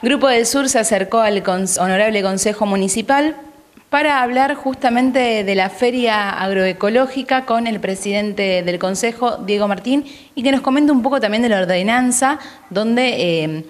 Grupo del Sur se acercó al Honorable Consejo Municipal para hablar justamente de la feria agroecológica con el presidente del Consejo, Diego Martín, y que nos comente un poco también de la ordenanza, donde eh,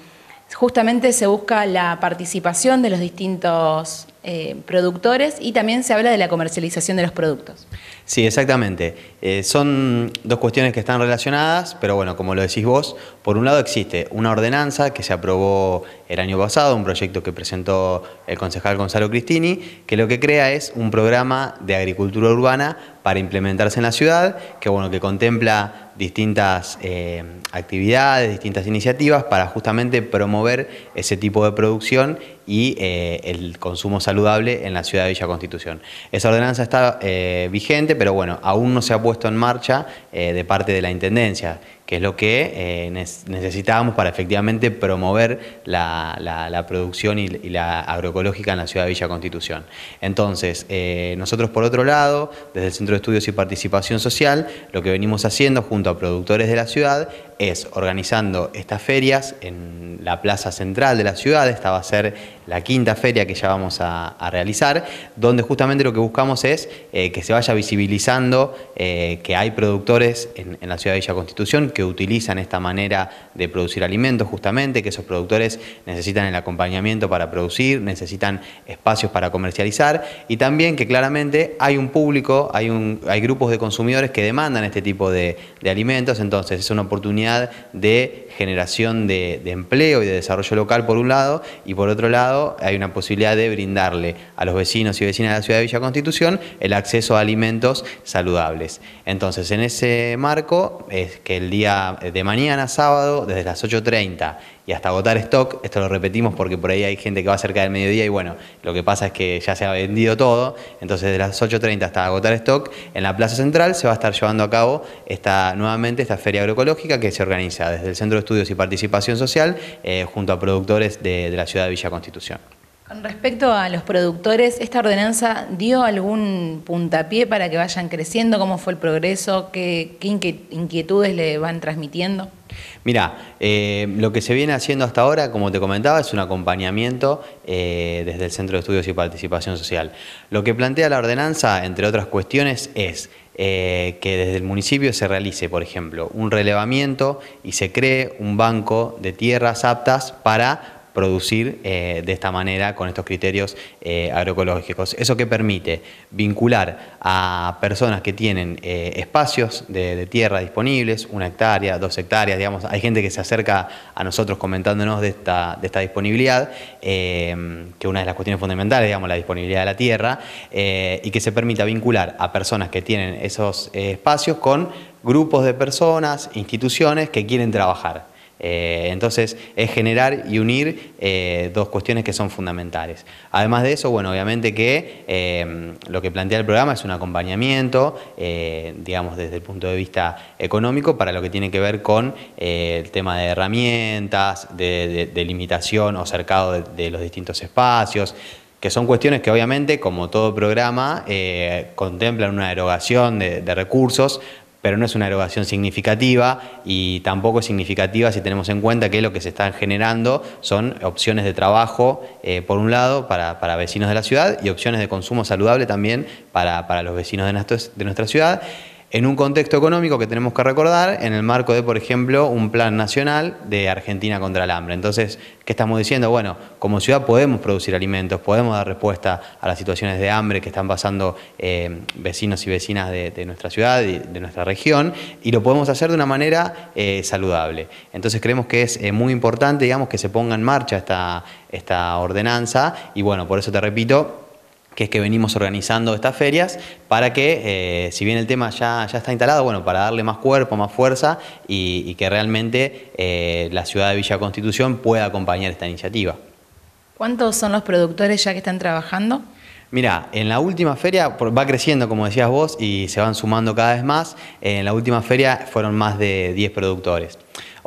justamente se busca la participación de los distintos eh, productores y también se habla de la comercialización de los productos. Sí, exactamente. Eh, son dos cuestiones que están relacionadas, pero bueno, como lo decís vos, por un lado existe una ordenanza que se aprobó el año pasado, un proyecto que presentó el concejal Gonzalo Cristini, que lo que crea es un programa de agricultura urbana para implementarse en la ciudad, que bueno, que contempla distintas eh, actividades, distintas iniciativas para justamente promover ese tipo de producción y eh, el consumo saludable en la ciudad de Villa Constitución. Esa ordenanza está vigente pero bueno, aún no se ha puesto en marcha eh, de parte de la Intendencia que es lo que eh, necesitábamos para efectivamente promover la, producción y, la agroecológica en la ciudad de Villa Constitución. Entonces, eh, nosotros por otro lado, desde el Centro de Estudios y Participación Social, lo que venimos haciendo junto a productores de la ciudad es organizando estas ferias en la plaza central de la ciudad, esta va a ser la quinta feria que ya vamos a, realizar, donde justamente lo que buscamos es eh, que se vaya visibilizando que hay productores en la ciudad de Villa Constitución, que utilizan esta manera de producir alimentos justamente, que esos productores necesitan el acompañamiento para producir, necesitan espacios para comercializar y también que claramente hay un público, hay, un, hay grupos de consumidores que demandan este tipo de, alimentos, entonces es una oportunidad de generación de, de empleo y de desarrollo local por un lado y por otro lado hay una posibilidad de brindarle a los vecinos y vecinas de la ciudad de Villa Constitución el acceso a alimentos saludables. Entonces en ese marco es que el día de mañana, sábado, desde las 8.30 y hasta agotar stock. Esto lo repetimos porque por ahí hay gente que va cerca del mediodía y bueno, lo que pasa es que ya se ha vendido todo. Entonces, desde las 8.30 hasta agotar stock, en la Plaza Central se va a estar llevando a cabo esta, nuevamente esta feria agroecológica que se organiza desde el Centro de Estudios y Participación Social eh, junto a productores de la ciudad de Villa Constitución. Con respecto a los productores, ¿esta ordenanza dio algún puntapié para que vayan creciendo? ¿Cómo fue el progreso? ¿Qué, inquietudes le van transmitiendo? Mira, eh, lo que se viene haciendo hasta ahora, como te comentaba, es un acompañamiento eh, desde el Centro de Estudios y Participación Social. Lo que plantea la ordenanza, entre otras cuestiones, es eh, que desde el municipio se realice, por ejemplo, un relevamiento y se cree un banco de tierras aptas para producir eh, de esta manera con estos criterios eh, agroecológicos. ¿Eso que permite? Vincular a personas que tienen eh, espacios de, tierra disponibles, una hectárea, dos hectáreas, digamos, hay gente que se acerca a nosotros comentándonos de esta, de esta disponibilidad, que una de las cuestiones fundamentales, digamos, la disponibilidad de la tierra, y que se permita vincular a personas que tienen esos espacios con grupos de personas, instituciones que quieren trabajar. Eh, entonces, es generar y unir eh, dos cuestiones que son fundamentales. Además de eso, bueno, obviamente que em, lo que plantea el programa es un acompañamiento, eh, digamos, desde el punto de vista económico, para lo que tiene que ver con el tema de herramientas, de, limitación o cercado de, los distintos espacios, que son cuestiones que obviamente, como todo programa, contemplan una erogación de, recursos, pero no es una erogación significativa y tampoco es significativa si tenemos en cuenta que lo que se están generando son opciones de trabajo, eh, por un lado, para, vecinos de la ciudad y opciones de consumo saludable también para, los vecinos de, de nuestra ciudad en un contexto económico que tenemos que recordar en el marco de, por ejemplo, un plan nacional de Argentina contra el hambre. Entonces, ¿qué estamos diciendo? Bueno, como ciudad podemos producir alimentos, podemos dar respuesta a las situaciones de hambre que están pasando eh, vecinos y vecinas de, nuestra ciudad, y de nuestra región, y lo podemos hacer de una manera eh, saludable. Entonces, creemos que es eh, muy importante, digamos, que se ponga en marcha esta, esta ordenanza, y bueno, por eso te repito, que es que venimos organizando estas ferias para que, eh, si bien el tema ya, está instalado, bueno, para darle más cuerpo, más fuerza y, que realmente eh, la ciudad de Villa Constitución pueda acompañar esta iniciativa. ¿Cuántos son los productores ya que están trabajando? Mira, en la última feria va creciendo, como decías vos, y se van sumando cada vez más. En la última feria fueron más de 10 productores.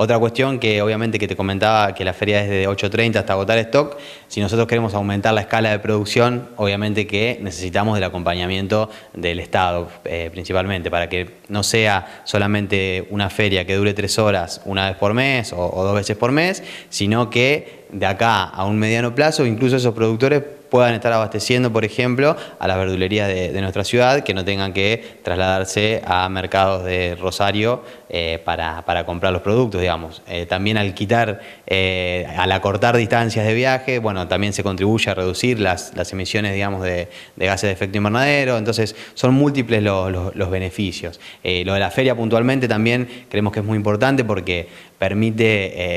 Otra cuestión que obviamente que te comentaba que la feria es de 8.30 hasta agotar stock, si nosotros queremos aumentar la escala de producción, obviamente que necesitamos del acompañamiento del Estado eh, principalmente, para que no sea solamente una feria que dure tres horas una vez por mes o dos veces por mes, sino que de acá a un mediano plazo incluso esos productores puedan estar abasteciendo, por ejemplo, a las verdulerías de, nuestra ciudad, que no tengan que trasladarse a mercados de Rosario eh, para, comprar los productos, digamos. Eh, también al quitar, eh, al acortar distancias de viaje, bueno, también se contribuye a reducir las, emisiones, digamos, de, gases de efecto invernadero, entonces son múltiples los beneficios. lo de la feria puntualmente también creemos que es muy importante porque permite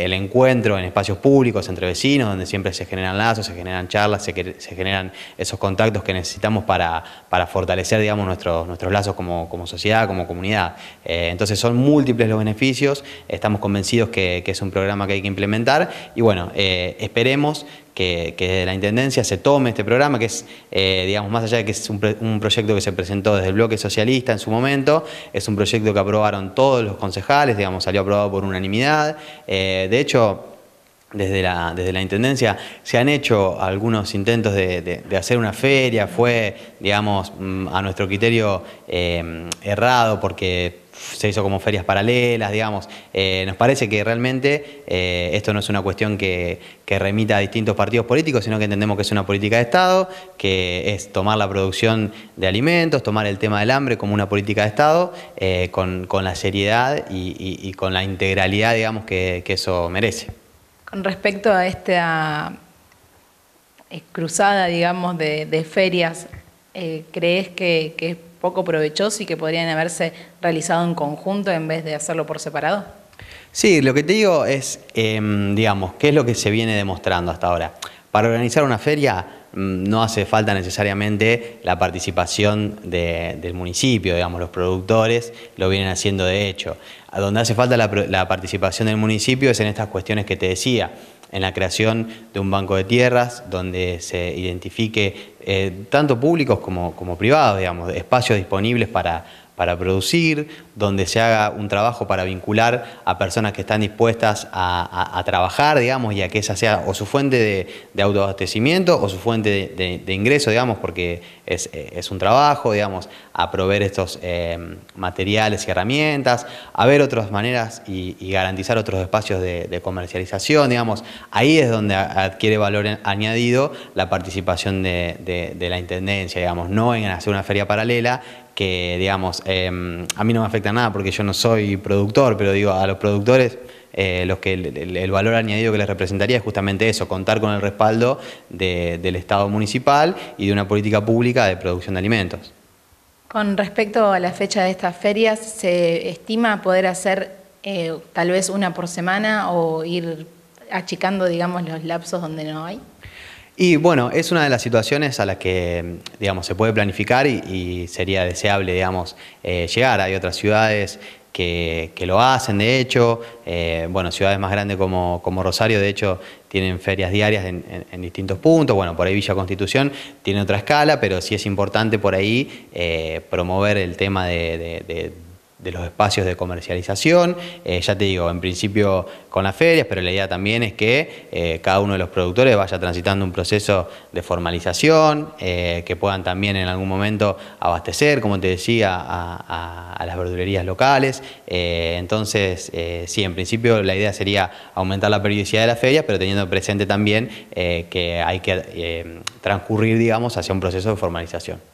eh, el encuentro en espacios públicos entre vecinos, donde siempre se generan lazos, se generan charlas, se, generan esos contactos que necesitamos para, para fortalecer digamos, nuestros, nuestros lazos como, sociedad, como comunidad. Eh, entonces son múltiples los beneficios, estamos convencidos que, es un programa que hay que implementar y bueno, eh, esperemos que, que, la Intendencia se tome este programa, que es, eh, digamos, más allá de que es un, proyecto que se presentó desde el bloque socialista en su momento, es un proyecto que aprobaron todos los concejales, digamos, salió aprobado por unanimidad. Eh, de hecho, desde la, desde la Intendencia se han hecho algunos intentos de, hacer una feria, fue, digamos, mm, a nuestro criterio em, errado porque se hizo como ferias paralelas, digamos. Eh, nos parece que realmente eh, esto no es una cuestión que, remita a distintos partidos políticos, sino que entendemos que es una política de Estado, que es tomar la producción de alimentos, tomar el tema del hambre como una política de Estado, eh, con, con la seriedad y, con la integralidad, digamos, que eso merece respecto a esta eh, cruzada, digamos, de, ferias, eh, ¿crees que, es poco provechoso y que podrían haberse realizado en conjunto en vez de hacerlo por separado? Sí, lo que te digo es, em, digamos, ¿qué es lo que se viene demostrando hasta ahora? Para organizar una feria Mm, no hace falta necesariamente la participación del municipio, digamos, los productores lo vienen haciendo de hecho. A donde hace falta la, participación del municipio es en estas cuestiones que te decía, en la creación de un banco de tierras donde se identifique eh, tanto públicos como, como privados, digamos, espacios disponibles para para producir, donde se haga un trabajo para vincular a personas que están dispuestas a, trabajar, digamos, y a que esa sea o su fuente de, autoabastecimiento o su fuente de, ingreso, digamos, porque eh, es, un trabajo, digamos, a proveer estos eh, materiales y herramientas, a ver otras maneras y, y garantizar otros espacios de, comercialización, digamos. Ahí es donde adquiere valor añadido la participación de, la Intendencia, digamos, no en hacer una feria paralela que digamos, em, a mí no me afecta nada porque yo no soy productor, pero digo, a los productores eh, los que el, valor añadido que les representaría es justamente eso, contar con el respaldo del Estado municipal y de una política pública de producción de alimentos. Con respecto a la fecha de estas ferias, ¿se estima poder hacer eh, tal vez una por semana o ir achicando, digamos, los lapsos donde no hay? Y bueno, es una de las situaciones a las que, digamos, se puede planificar y, sería deseable, digamos, eh, llegar. Hay otras ciudades que, lo hacen, de hecho, eh, bueno, ciudades más grandes como, como, Rosario, de hecho, tienen ferias diarias en, distintos puntos, bueno, por ahí Villa Constitución tiene otra escala, pero sí es importante por ahí eh, promover el tema de de los espacios de comercialización. Eh, ya te digo, en principio con las ferias, pero la idea también es que eh, cada uno de los productores vaya transitando un proceso de formalización, eh, que puedan también en algún momento abastecer, como te decía, a, a las verdulerías locales. entonces, sí, en principio la idea sería aumentar la periodicidad de las ferias, pero teniendo presente también que hay que transcurrir, digamos, hacia un proceso de formalización.